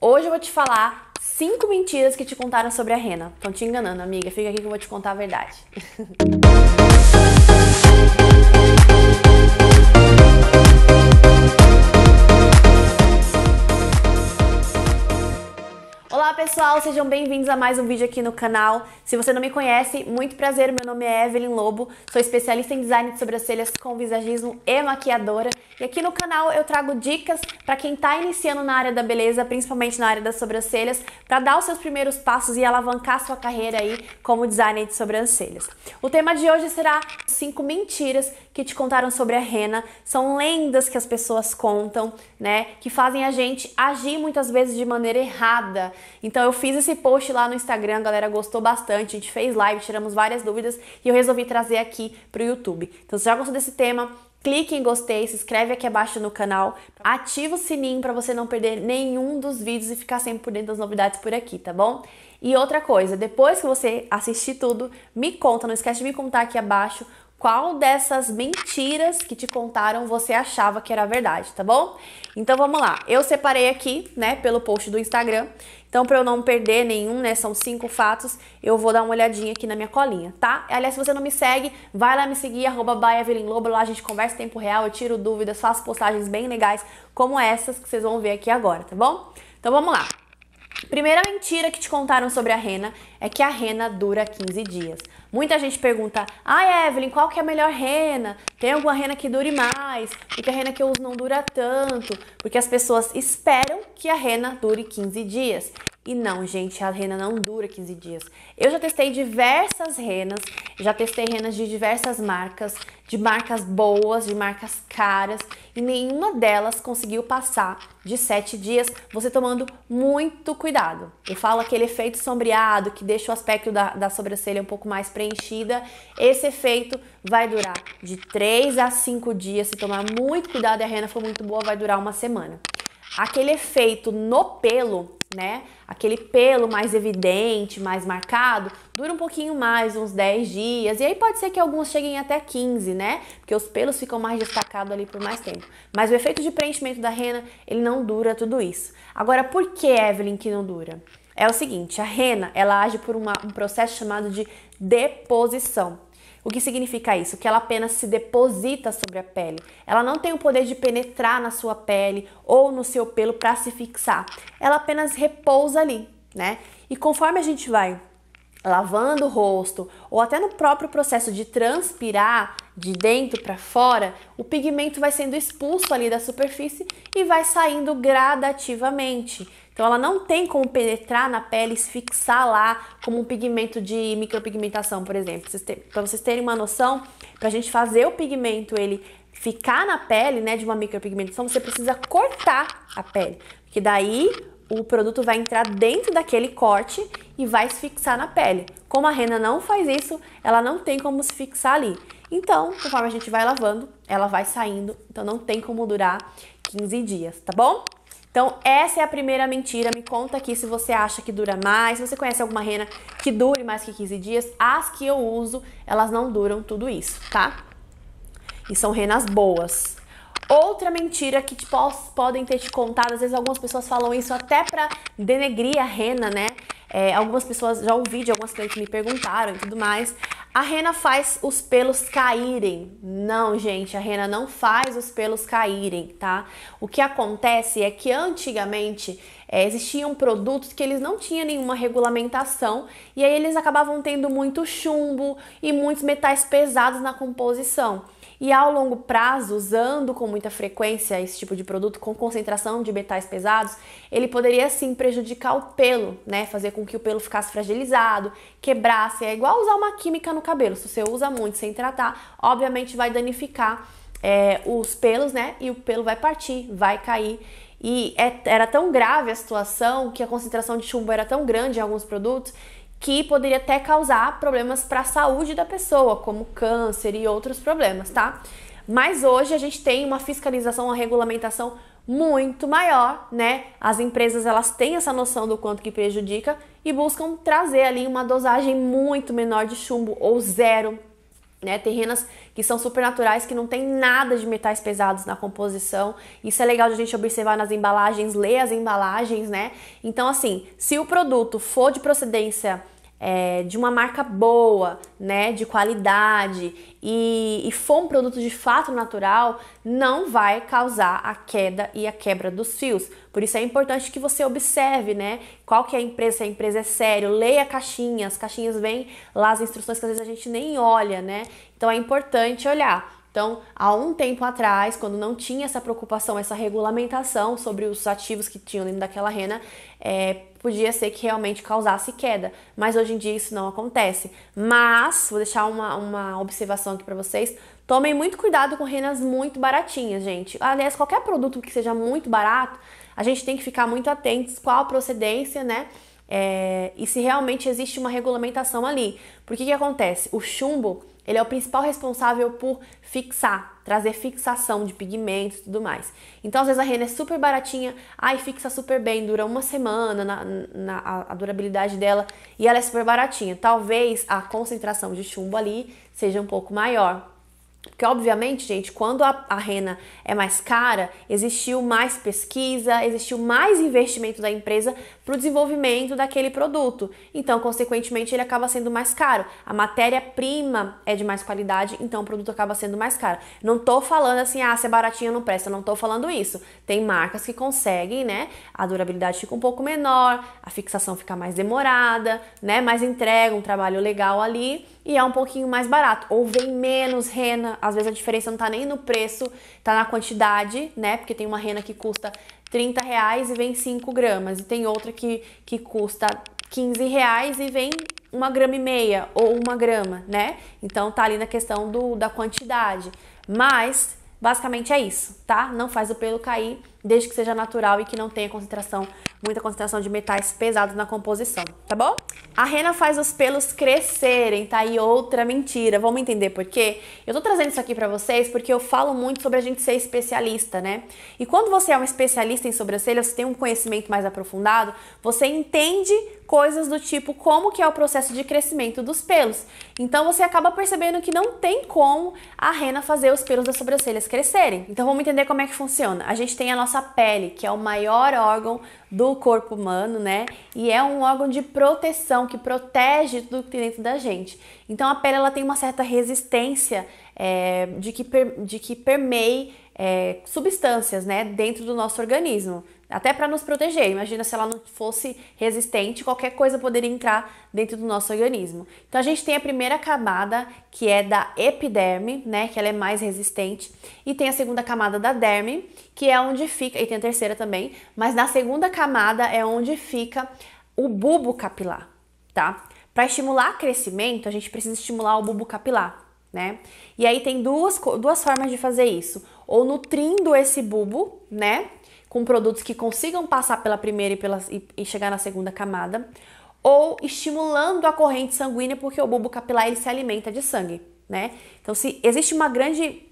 Hoje eu vou te falar cinco mentiras que te contaram sobre a rena. Estão te enganando, amiga. Fica aqui que eu vou te contar a verdade. Olá pessoal, sejam bem-vindos a mais um vídeo aqui no canal. Se você não me conhece, muito prazer, meu nome é Evelyn Lobo, sou especialista em design de sobrancelhas com visagismo e maquiadora. E aqui no canal eu trago dicas para quem está iniciando na área da beleza, principalmente na área das sobrancelhas, para dar os seus primeiros passos e alavancar sua carreira aí como designer de sobrancelhas. O tema de hoje será 5 mentiras que te contaram sobre a rena. São lendas que as pessoas contam, né, que fazem a gente agir muitas vezes de maneira errada. Então eu fiz esse post lá no Instagram, a galera gostou bastante a gente fez live, tiramos várias dúvidas e eu resolvi trazer aqui para o YouTube. Então, se já gostou desse tema, clique em gostei, se inscreve aqui abaixo no canal, ativa o sininho para você não perder nenhum dos vídeos e ficar sempre por dentro das novidades por aqui, tá bom? E outra coisa, depois que você assistir tudo, me conta, não esquece de me contar aqui abaixo qual dessas mentiras que te contaram você achava que era verdade, tá bom? Então vamos lá. Eu separei aqui, né, pelo post do Instagram, então, para eu não perder nenhum, né? São cinco fatos, eu vou dar uma olhadinha aqui na minha colinha, tá? Aliás, se você não me segue, vai lá me seguir, arroba Lobo, lá a gente conversa em tempo real, eu tiro dúvidas, faço postagens bem legais como essas que vocês vão ver aqui agora, tá bom? Então vamos lá. Primeira mentira que te contaram sobre a rena é que a rena dura 15 dias. Muita gente pergunta: "Ah, Evelyn, qual que é a melhor rena? Tem alguma rena que dure mais? Porque a rena que eu uso não dura tanto?" Porque as pessoas esperam que a rena dure 15 dias. E não, gente, a rena não dura 15 dias. Eu já testei diversas renas, já testei renas de diversas marcas, de marcas boas, de marcas caras, e nenhuma delas conseguiu passar de 7 dias, você tomando muito cuidado. Eu falo aquele efeito sombreado que deixa o aspecto da, da sobrancelha um pouco mais preenchida. Esse efeito vai durar de 3 a 5 dias. Se tomar muito cuidado e a rena for muito boa, vai durar uma semana aquele efeito no pelo, né? Aquele pelo mais evidente, mais marcado, dura um pouquinho mais, uns 10 dias. E aí pode ser que alguns cheguem até 15, né? Porque os pelos ficam mais destacados ali por mais tempo. Mas o efeito de preenchimento da rena, ele não dura tudo isso. Agora, por que, Evelyn, que não dura? É o seguinte, a rena, ela age por uma, um processo chamado de deposição. O que significa isso? Que ela apenas se deposita sobre a pele. Ela não tem o poder de penetrar na sua pele ou no seu pelo para se fixar. Ela apenas repousa ali, né? E conforme a gente vai lavando o rosto ou até no próprio processo de transpirar de dentro para fora, o pigmento vai sendo expulso ali da superfície e vai saindo gradativamente. Então ela não tem como penetrar na pele e se fixar lá como um pigmento de micropigmentação, por exemplo. Para vocês terem uma noção, para a gente fazer o pigmento ele ficar na pele, né, de uma micropigmentação, você precisa cortar a pele, porque daí o produto vai entrar dentro daquele corte e vai se fixar na pele. Como a rena não faz isso, ela não tem como se fixar ali. Então, conforme a gente vai lavando, ela vai saindo, então não tem como durar 15 dias, tá bom? Então, essa é a primeira mentira. Me conta aqui se você acha que dura mais, se você conhece alguma rena que dure mais que 15 dias. As que eu uso, elas não duram tudo isso, tá? E são renas boas. Outra mentira que te tipo, podem ter te contado, às vezes algumas pessoas falam isso até para denegrir a rena, né? É, algumas pessoas já ouvi de algumas clientes me perguntaram e tudo mais. A rena faz os pelos caírem. Não, gente, a rena não faz os pelos caírem, tá? O que acontece é que antigamente é, existiam produtos que eles não tinham nenhuma regulamentação e aí eles acabavam tendo muito chumbo e muitos metais pesados na composição. E ao longo prazo, usando com muita frequência esse tipo de produto com concentração de metais pesados, ele poderia sim prejudicar o pelo, né? Fazer com que o pelo ficasse fragilizado, quebrasse. É igual usar uma química no cabelo. Se você usa muito sem tratar, obviamente vai danificar é, os pelos, né? E o pelo vai partir, vai cair. E é, era tão grave a situação que a concentração de chumbo era tão grande em alguns produtos que poderia até causar problemas para a saúde da pessoa, como câncer e outros problemas, tá? Mas hoje a gente tem uma fiscalização, uma regulamentação muito maior, né? As empresas elas têm essa noção do quanto que prejudica e buscam trazer ali uma dosagem muito menor de chumbo ou zero, né? Terrenas que são supernaturais, que não tem nada de metais pesados na composição. Isso é legal de a gente observar nas embalagens, ler as embalagens, né? Então, assim, se o produto for de procedência é, de uma marca boa, né, de qualidade e, e for um produto de fato natural, não vai causar a queda e a quebra dos fios. Por isso é importante que você observe, né, qual que é a empresa, se a empresa é sério, leia a caixinha, as caixinhas vêm lá as instruções que às vezes a gente nem olha, né, então é importante olhar. Então, há um tempo atrás, quando não tinha essa preocupação, essa regulamentação sobre os ativos que tinham dentro daquela rena, é, podia ser que realmente causasse queda, mas hoje em dia isso não acontece. Mas, vou deixar uma, uma observação aqui para vocês: tomem muito cuidado com renas muito baratinhas, gente. Aliás, qualquer produto que seja muito barato, a gente tem que ficar muito atentos qual a procedência, né? é, e se realmente existe uma regulamentação ali. Porque que acontece? O chumbo ele é o principal responsável por fixar, trazer fixação de pigmentos e tudo mais. Então, às vezes a rena é super baratinha, aí fixa super bem, dura uma semana na, na a, a durabilidade dela e ela é super baratinha. Talvez a concentração de chumbo ali seja um pouco maior, porque, obviamente, gente, quando a, a, rena é mais cara, existiu mais pesquisa, existiu mais investimento da empresa para o desenvolvimento daquele produto. Então, consequentemente, ele acaba sendo mais caro. A matéria-prima é de mais qualidade, então o produto acaba sendo mais caro. Não tô falando assim, ah, se é baratinho não presta, não tô falando isso. Tem marcas que conseguem, né? A durabilidade fica um pouco menor, a fixação fica mais demorada, né? Mas entrega um trabalho legal ali e é um pouquinho mais barato. Ou vem menos rena, às vezes a diferença não tá nem no preço, tá na quantidade, né? Porque tem uma rena que custa 30 reais e vem 5 gramas, e tem outra que, que custa 15 reais e vem uma grama e meia ou uma grama, né? Então tá ali na questão do, da quantidade. Mas basicamente é isso, tá? Não faz o pelo cair desde que seja natural e que não tenha concentração, muita concentração de metais pesados na composição, tá bom? A rena faz os pelos crescerem, tá? E outra mentira, vamos entender por quê? Eu tô trazendo isso aqui para vocês porque eu falo muito sobre a gente ser especialista, né? E quando você é um especialista em sobrancelha, você tem um conhecimento mais aprofundado, você entende coisas do tipo como que é o processo de crescimento dos pelos. Então você acaba percebendo que não tem como a rena fazer os pelos das sobrancelhas crescerem. Então vamos entender como é que funciona. A gente tem a nossa nossa pele, que é o maior órgão do corpo humano, né? E é um órgão de proteção que protege tudo que tem dentro da gente. Então a pele ela tem uma certa resistência é, de, que per, de que permeie é, substâncias, né, dentro do nosso organismo até para nos proteger. Imagina se ela não fosse resistente, qualquer coisa poderia entrar dentro do nosso organismo. Então a gente tem a primeira camada, que é da epiderme, né, que ela é mais resistente, e tem a segunda camada da derme, que é onde fica, e tem a terceira também, mas na segunda camada é onde fica o bulbo capilar, tá? Para estimular crescimento, a gente precisa estimular o bulbo capilar, né? E aí tem duas, duas formas de fazer isso, ou nutrindo esse bulbo, né? com produtos que consigam passar pela primeira e, pela, e, e chegar na segunda camada, ou estimulando a corrente sanguínea, porque o bulbo capilar ele se alimenta de sangue, né? Então, se existe uma grande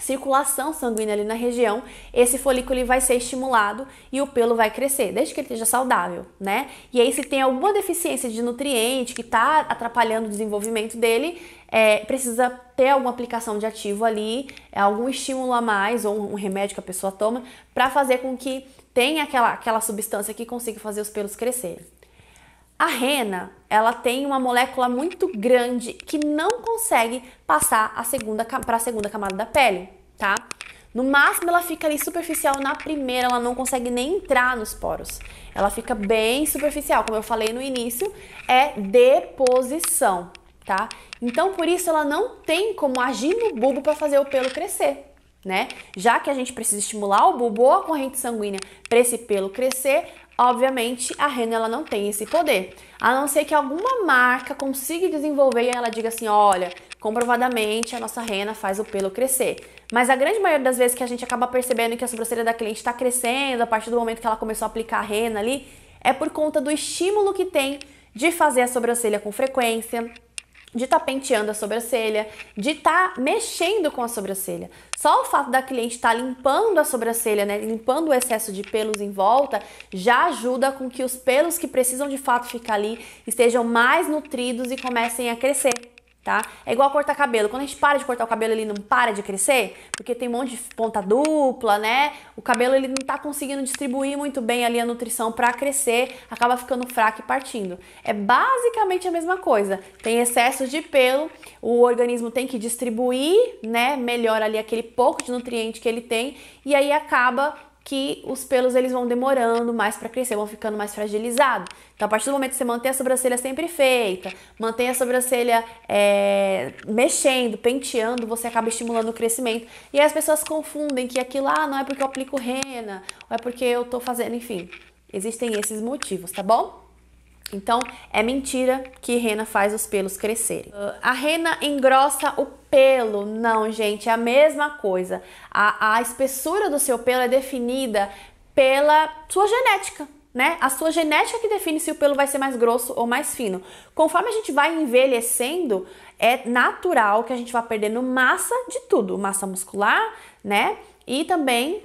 circulação sanguínea ali na região, esse folículo vai ser estimulado e o pelo vai crescer, desde que ele esteja saudável, né? E aí se tem alguma deficiência de nutriente que está atrapalhando o desenvolvimento dele, é, precisa ter alguma aplicação de ativo ali, é, algum estímulo a mais ou um remédio que a pessoa toma para fazer com que tenha aquela, aquela substância que consiga fazer os pelos crescerem. A rena, ela tem uma molécula muito grande que não consegue passar a segunda para a segunda camada da pele, tá? No máximo ela fica ali superficial na primeira, ela não consegue nem entrar nos poros. Ela fica bem superficial, como eu falei no início, é deposição, tá? Então por isso ela não tem como agir no bulbo para fazer o pelo crescer, né? Já que a gente precisa estimular o bulbo ou a corrente sanguínea para esse pelo crescer, Obviamente, a Renner ela não tem esse poder. A não ser que alguma marca consiga desenvolver e ela diga assim: olha, comprovadamente a nossa rena faz o pelo crescer. Mas a grande maioria das vezes que a gente acaba percebendo que a sobrancelha da cliente está crescendo a partir do momento que ela começou a aplicar a rena ali, é por conta do estímulo que tem de fazer a sobrancelha com frequência, de estar tá penteando a sobrancelha, de estar tá mexendo com a sobrancelha. Só o fato da cliente estar tá limpando a sobrancelha, né, limpando o excesso de pelos em volta, já ajuda com que os pelos que precisam de fato ficar ali estejam mais nutridos e comecem a crescer tá? É igual cortar cabelo. Quando a gente para de cortar o cabelo, ele não para de crescer, porque tem um monte de ponta dupla, né? O cabelo ele não tá conseguindo distribuir muito bem ali a nutrição para crescer, acaba ficando fraco e partindo. É basicamente a mesma coisa. Tem excesso de pelo, o organismo tem que distribuir, né, melhor ali aquele pouco de nutriente que ele tem e aí acaba que os pelos eles vão demorando mais para crescer, vão ficando mais fragilizados. Então, a partir do momento que você mantém a sobrancelha sempre feita, mantém a sobrancelha é, mexendo, penteando, você acaba estimulando o crescimento. E aí as pessoas confundem que aquilo ah, não é porque eu aplico rena, ou é porque eu estou fazendo, enfim. Existem esses motivos, tá bom? Então, é mentira que rena faz os pelos crescerem. Ah, a rena engrossa o pelo. Não, gente, é a mesma coisa. A, a espessura do seu pelo é definida pela sua genética, né? A sua genética que define se o pelo vai ser mais grosso ou mais fino. Conforme a gente vai envelhecendo, é natural que a gente vá perdendo massa de tudo, massa muscular, né? E também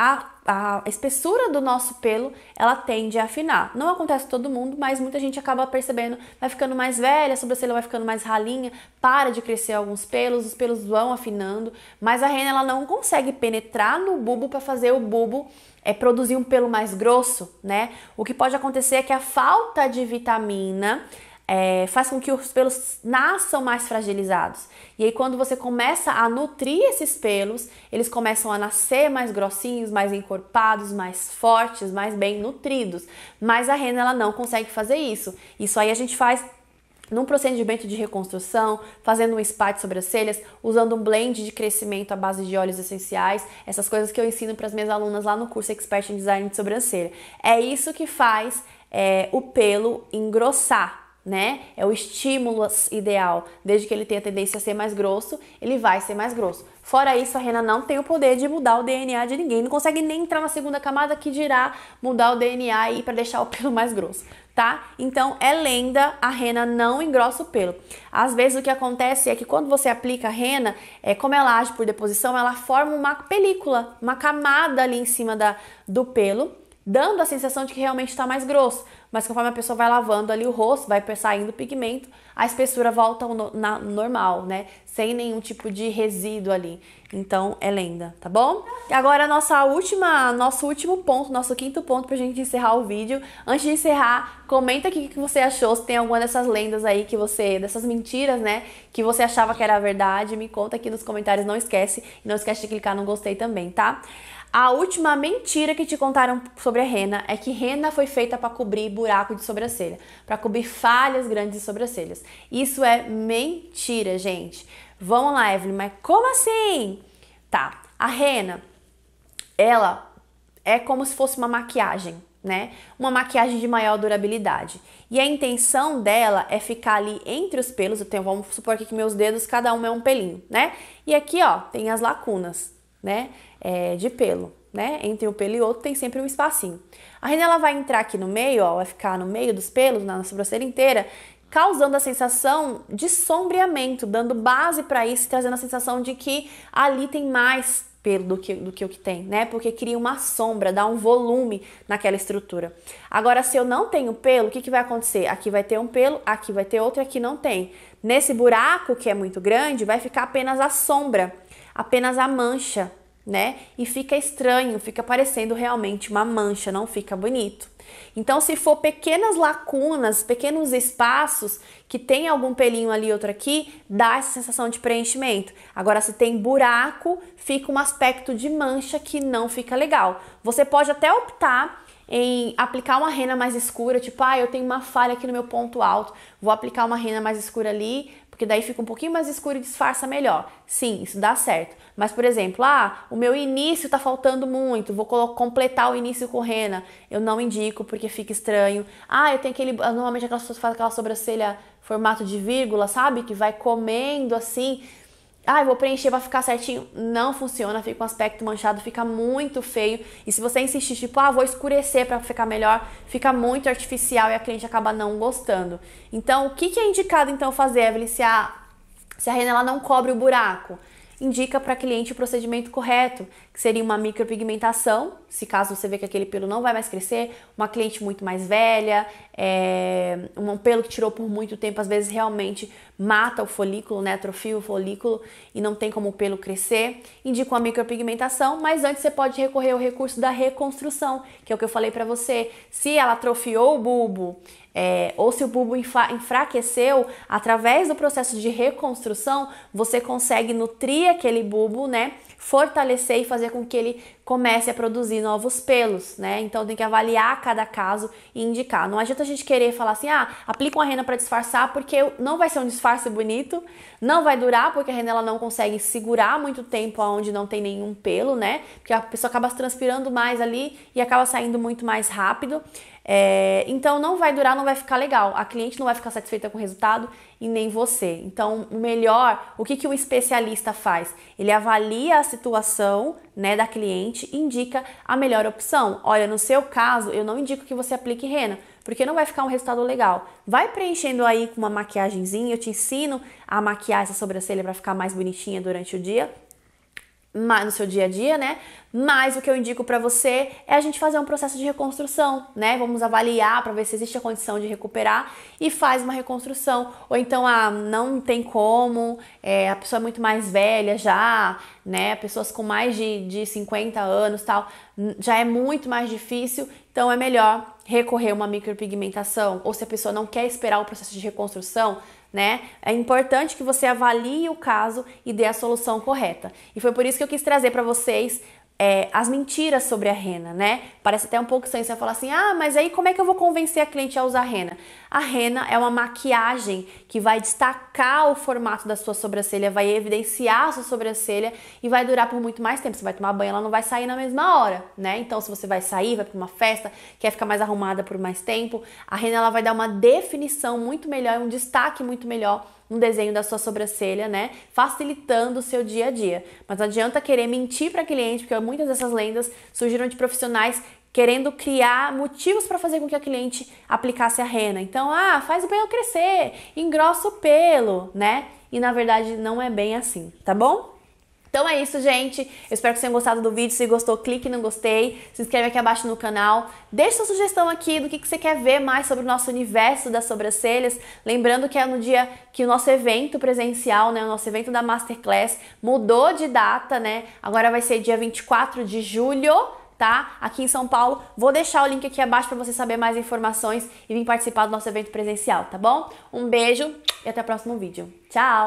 a, a espessura do nosso pelo ela tende a afinar. Não acontece com todo mundo, mas muita gente acaba percebendo, vai ficando mais velha, a sobrancelha vai ficando mais ralinha, para de crescer alguns pelos, os pelos vão afinando, mas a rena ela não consegue penetrar no bulbo para fazer o bulbo é produzir um pelo mais grosso, né? O que pode acontecer é que a falta de vitamina é, faz com que os pelos nasçam mais fragilizados. E aí, quando você começa a nutrir esses pelos, eles começam a nascer mais grossinhos, mais encorpados, mais fortes, mais bem nutridos. Mas a rena ela não consegue fazer isso. Isso aí a gente faz num procedimento de reconstrução, fazendo um spa de sobrancelhas, usando um blend de crescimento à base de óleos essenciais, essas coisas que eu ensino para as minhas alunas lá no curso Expert em Design de Sobrancelha. É isso que faz é, o pelo engrossar, né? É o estímulo ideal. Desde que ele tenha tendência a ser mais grosso, ele vai ser mais grosso. Fora isso, a rena não tem o poder de mudar o DNA de ninguém. Não consegue nem entrar na segunda camada que dirá mudar o DNA e para deixar o pelo mais grosso, tá? Então, é lenda, a rena não engrossa o pelo. Às vezes o que acontece é que quando você aplica a rena, é como ela age por deposição, ela forma uma película, uma camada ali em cima da, do pelo dando a sensação de que realmente está mais grosso mas conforme a pessoa vai lavando ali o rosto, vai saindo o pigmento, a espessura volta ao no, na, normal, né? Sem nenhum tipo de resíduo ali. Então é lenda, tá bom? E agora nossa última, nosso último ponto, nosso quinto ponto pra gente encerrar o vídeo. Antes de encerrar, comenta aqui o que você achou, se tem alguma dessas lendas aí que você, dessas mentiras, né, que você achava que era verdade, me conta aqui nos comentários, não esquece, e não esquece de clicar no gostei também, tá? A última mentira que te contaram sobre a rena é que rena foi feita para cobrir buraco de sobrancelha, para cobrir falhas grandes de sobrancelhas. Isso é mentira, gente. Vamos lá, Evelyn, mas como assim? Tá, a rena, ela é como se fosse uma maquiagem, né? Uma maquiagem de maior durabilidade. E a intenção dela é ficar ali entre os pelos. Eu tenho, vamos supor aqui que meus dedos, cada um é um pelinho, né? E aqui, ó, tem as lacunas, né? É, de pelo né? Entre um pelo e outro tem sempre um espacinho. A rinela vai entrar aqui no meio, ó, vai ficar no meio dos pelos, na sobrancelha inteira, causando a sensação de sombreamento, dando base para isso, trazendo a sensação de que ali tem mais pelo do que, do que o que tem, né? Porque cria uma sombra, dá um volume naquela estrutura. Agora, se eu não tenho pelo, o que, que vai acontecer? Aqui vai ter um pelo, aqui vai ter outro e aqui não tem. Nesse buraco que é muito grande, vai ficar apenas a sombra, apenas a mancha, né? E fica estranho, fica parecendo realmente uma mancha, não fica bonito. Então, se for pequenas lacunas, pequenos espaços que tem algum pelinho ali, outro aqui, dá essa sensação de preenchimento. Agora, se tem buraco, fica um aspecto de mancha que não fica legal. Você pode até optar em aplicar uma rena mais escura, tipo, ah, eu tenho uma falha aqui no meu ponto alto, vou aplicar uma rena mais escura ali porque daí fica um pouquinho mais escuro e disfarça melhor. Sim, isso dá certo. Mas, por exemplo, ah, o meu início tá faltando muito, vou completar o início com rena. Eu não indico porque fica estranho. Ah, eu tenho aquele. Ah, normalmente aquelas pessoas fazem aquela sobrancelha formato de vírgula, sabe? Que vai comendo assim ah, vou preencher pra ficar certinho. Não funciona, fica um aspecto manchado, fica muito feio. E se você insistir, tipo, ah, vou escurecer para ficar melhor, fica muito artificial e a cliente acaba não gostando. Então, o que, que é indicado então fazer, Evelyn, se a, se a renda ela não cobre o buraco? Indica para a cliente o procedimento correto que seria uma micropigmentação, se caso você vê que aquele pelo não vai mais crescer, uma cliente muito mais velha, é, um pelo que tirou por muito tempo, às vezes realmente mata o folículo, né, atrofia o folículo e não tem como o pelo crescer, indica uma micropigmentação, mas antes você pode recorrer ao recurso da reconstrução, que é o que eu falei para você, se ela atrofiou o bulbo, é, ou se o bulbo enfraqueceu, através do processo de reconstrução, você consegue nutrir aquele bulbo, né, fortalecer e fazer com que ele comece a produzir novos pelos, né? Então tem que avaliar cada caso e indicar. Não adianta a gente querer falar assim, ah, aplica uma rena para disfarçar porque não vai ser um disfarce bonito, não vai durar porque a rena ela não consegue segurar muito tempo aonde não tem nenhum pelo, né? Porque a pessoa acaba se transpirando mais ali e acaba saindo muito mais rápido. É, então não vai durar, não vai ficar legal. A cliente não vai ficar satisfeita com o resultado e nem você. Então, o melhor, o que, que o especialista faz? Ele avalia a situação né, da cliente indica a melhor opção. Olha, no seu caso, eu não indico que você aplique rena, porque não vai ficar um resultado legal. Vai preenchendo aí com uma maquiagemzinha, eu te ensino a maquiar essa sobrancelha para ficar mais bonitinha durante o dia, no seu dia a dia, né? Mas o que eu indico para você é a gente fazer um processo de reconstrução, né? Vamos avaliar para ver se existe a condição de recuperar e faz uma reconstrução. Ou então, ah, não tem como, é, a pessoa é muito mais velha já, né? Pessoas com mais de, de 50 anos tal, já é muito mais difícil, então é melhor recorrer a uma micropigmentação. Ou se a pessoa não quer esperar o processo de reconstrução, né? É importante que você avalie o caso e dê a solução correta. E foi por isso que eu quis trazer para vocês é, as mentiras sobre a rena, né? Parece até um pouco estranho você falar assim: ah, mas aí como é que eu vou convencer a cliente a usar a rena? A rena é uma maquiagem que vai destacar o formato da sua sobrancelha, vai evidenciar a sua sobrancelha e vai durar por muito mais tempo. Você vai tomar banho, ela não vai sair na mesma hora, né? Então, se você vai sair, vai para uma festa, quer ficar mais arrumada por mais tempo, a rena ela vai dar uma definição muito melhor, um destaque muito melhor um desenho da sua sobrancelha, né? Facilitando o seu dia a dia. Mas não adianta querer mentir para cliente, porque muitas dessas lendas surgiram de profissionais querendo criar motivos para fazer com que a cliente aplicasse a rena. Então, ah, faz o pelo crescer, engrossa o pelo, né? E na verdade não é bem assim, tá bom? Então é isso, gente. Eu espero que vocês tenham gostado do vídeo. Se gostou, clique no gostei. Se inscreve aqui abaixo no canal. Deixe sua sugestão aqui do que, que você quer ver mais sobre o nosso universo das sobrancelhas. Lembrando que é no dia que o nosso evento presencial, né, o nosso evento da Masterclass mudou de data, né? Agora vai ser dia 24 de julho tá? Aqui em São Paulo. Vou deixar o link aqui abaixo para você saber mais informações e vir participar do nosso evento presencial, tá bom? Um beijo e até o próximo vídeo. Tchau!